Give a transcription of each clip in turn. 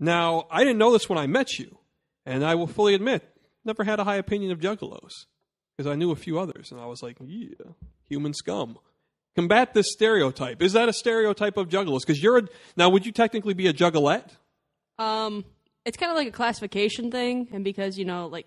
Now, I didn't know this when I met you, and I will fully admit, never had a high opinion of juggalos because I knew a few others, and I was like, yeah, human scum. Combat this stereotype. Is that a stereotype of juggalos? Because you're a, now, would you technically be a juggalette? Um, it's kind of like a classification thing, and because you know, like,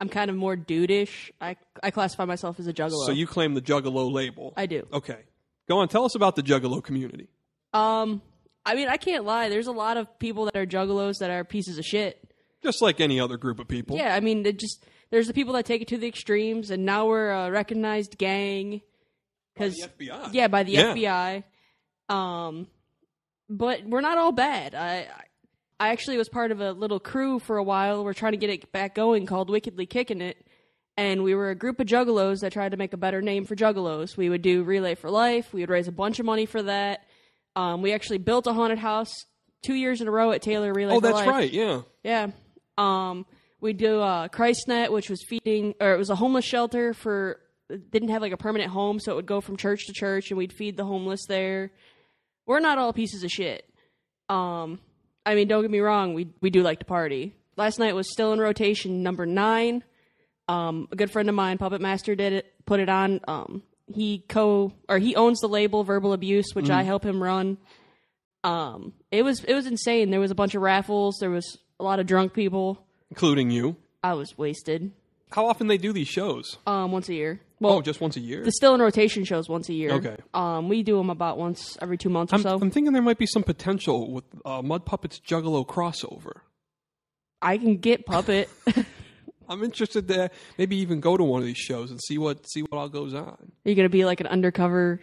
I'm kind of more dudeish. I I classify myself as a juggalo. So you claim the juggalo label. I do. Okay, go on. Tell us about the juggalo community. Um, I mean, I can't lie. There's a lot of people that are juggalos that are pieces of shit. Just like any other group of people. Yeah, I mean, it just there's the people that take it to the extremes, and now we're a recognized gang. Because yeah, by the yeah. FBI. Um, but we're not all bad. I I actually was part of a little crew for a while. We're trying to get it back going called Wickedly Kicking It, and we were a group of juggalos that tried to make a better name for juggalos. We would do Relay for Life. We would raise a bunch of money for that um, we actually built a haunted house two years in a row at Taylor Relay. Oh, that's Life. right. Yeah. Yeah. Um, we do uh, Christ ChristNet, which was feeding, or it was a homeless shelter for didn't have like a permanent home, so it would go from church to church, and we'd feed the homeless there. We're not all pieces of shit. Um, I mean, don't get me wrong, we we do like to party. Last night was still in rotation number nine. Um, a good friend of mine, Puppet Master, did it, put it on. Um, he co or he owns the label Verbal Abuse, which mm. I help him run. Um, it was it was insane. There was a bunch of raffles. There was a lot of drunk people, including you. I was wasted. How often they do these shows? Um, once a year. Well, oh, just once a year. The still in rotation shows once a year. Okay. Um, we do them about once every two months I'm, or so. I'm thinking there might be some potential with uh, Mud Puppets Juggalo crossover. I can get puppet. I'm interested to maybe even go to one of these shows and see what see what all goes on. Are you gonna be like an undercover?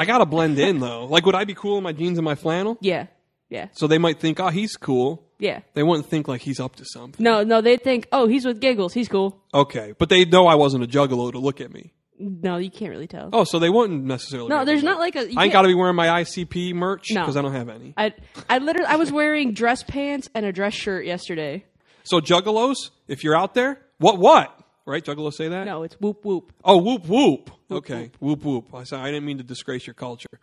I gotta blend in though. Like, would I be cool in my jeans and my flannel? Yeah, yeah, So they might think, oh, he's cool. yeah. They wouldn't think like he's up to something. No, no, they would think, oh, he's with Giggles, he's cool. Okay, but they know I wasn't a juggalo to look at me. No, you can't really tell. Oh, so they wouldn't necessarily. No, there's not like a. you I ain't gotta be wearing my ICP merch No. because I don't have any. I I literally I was wearing dress pants and a dress shirt yesterday. So juggalos, if you're out there, what what? right? juggalo, say that? No, it's whoop whoop. Oh, whoop whoop. whoop okay, whoop whoop. I, I didn't mean to disgrace your culture.